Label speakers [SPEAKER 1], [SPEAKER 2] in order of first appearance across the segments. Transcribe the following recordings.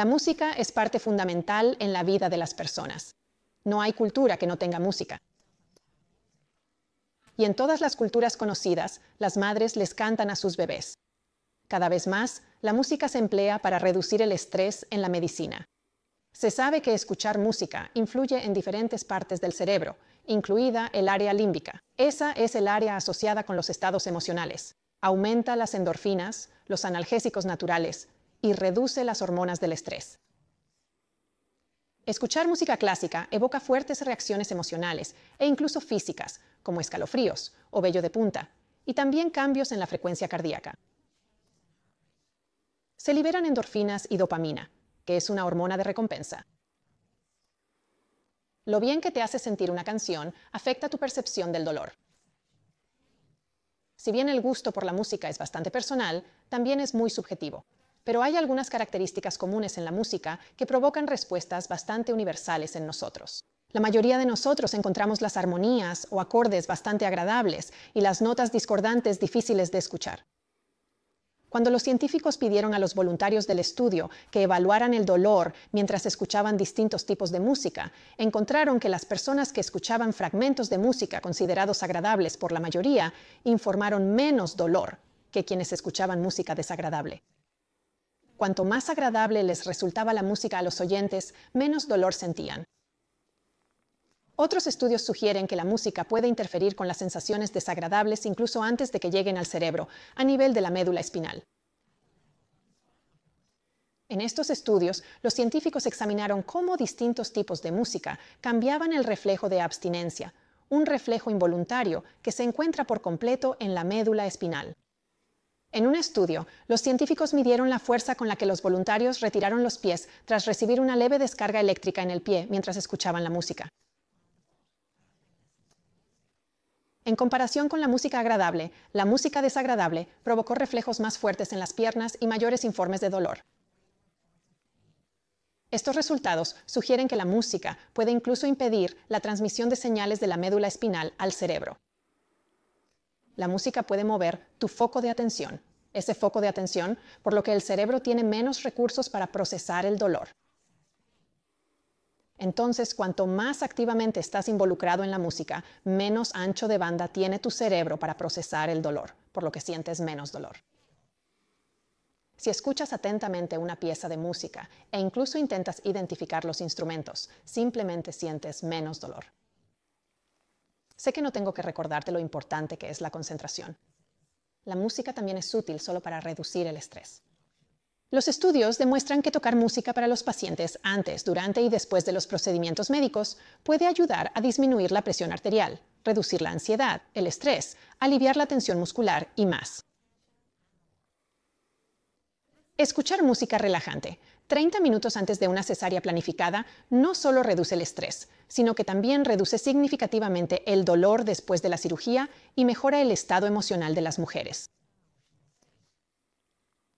[SPEAKER 1] La música es parte fundamental en la vida de las personas. No hay cultura que no tenga música. Y en todas las culturas conocidas, las madres les cantan a sus bebés. Cada vez más, la música se emplea para reducir el estrés en la medicina. Se sabe que escuchar música influye en diferentes partes del cerebro, incluida el área límbica. Esa es el área asociada con los estados emocionales. Aumenta las endorfinas, los analgésicos naturales, y reduce las hormonas del estrés. Escuchar música clásica evoca fuertes reacciones emocionales e incluso físicas, como escalofríos o vello de punta, y también cambios en la frecuencia cardíaca. Se liberan endorfinas y dopamina, que es una hormona de recompensa. Lo bien que te hace sentir una canción afecta tu percepción del dolor. Si bien el gusto por la música es bastante personal, también es muy subjetivo pero hay algunas características comunes en la música que provocan respuestas bastante universales en nosotros. La mayoría de nosotros encontramos las armonías o acordes bastante agradables y las notas discordantes difíciles de escuchar. Cuando los científicos pidieron a los voluntarios del estudio que evaluaran el dolor mientras escuchaban distintos tipos de música, encontraron que las personas que escuchaban fragmentos de música considerados agradables por la mayoría informaron menos dolor que quienes escuchaban música desagradable. Cuanto más agradable les resultaba la música a los oyentes, menos dolor sentían. Otros estudios sugieren que la música puede interferir con las sensaciones desagradables incluso antes de que lleguen al cerebro, a nivel de la médula espinal. En estos estudios, los científicos examinaron cómo distintos tipos de música cambiaban el reflejo de abstinencia, un reflejo involuntario que se encuentra por completo en la médula espinal. En un estudio, los científicos midieron la fuerza con la que los voluntarios retiraron los pies tras recibir una leve descarga eléctrica en el pie mientras escuchaban la música. En comparación con la música agradable, la música desagradable provocó reflejos más fuertes en las piernas y mayores informes de dolor. Estos resultados sugieren que la música puede incluso impedir la transmisión de señales de la médula espinal al cerebro la música puede mover tu foco de atención, ese foco de atención, por lo que el cerebro tiene menos recursos para procesar el dolor. Entonces, cuanto más activamente estás involucrado en la música, menos ancho de banda tiene tu cerebro para procesar el dolor, por lo que sientes menos dolor. Si escuchas atentamente una pieza de música e incluso intentas identificar los instrumentos, simplemente sientes menos dolor. Sé que no tengo que recordarte lo importante que es la concentración. La música también es útil solo para reducir el estrés. Los estudios demuestran que tocar música para los pacientes antes, durante y después de los procedimientos médicos puede ayudar a disminuir la presión arterial, reducir la ansiedad, el estrés, aliviar la tensión muscular y más. Escuchar música relajante 30 minutos antes de una cesárea planificada no solo reduce el estrés, sino que también reduce significativamente el dolor después de la cirugía y mejora el estado emocional de las mujeres.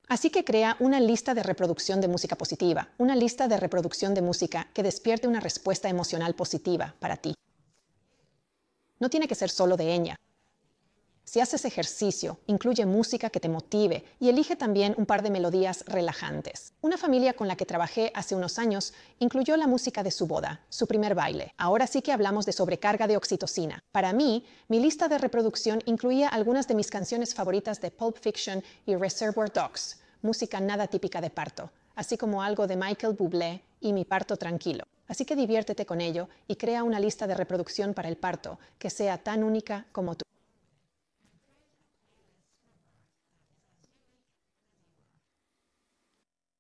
[SPEAKER 1] Así que crea una lista de reproducción de música positiva, una lista de reproducción de música que despierte una respuesta emocional positiva para ti. No tiene que ser solo de ella, si haces ejercicio, incluye música que te motive y elige también un par de melodías relajantes. Una familia con la que trabajé hace unos años incluyó la música de su boda, su primer baile. Ahora sí que hablamos de sobrecarga de oxitocina. Para mí, mi lista de reproducción incluía algunas de mis canciones favoritas de Pulp Fiction y Reservoir Dogs, música nada típica de parto, así como algo de Michael Bublé y Mi parto tranquilo. Así que diviértete con ello y crea una lista de reproducción para el parto que sea tan única como tú.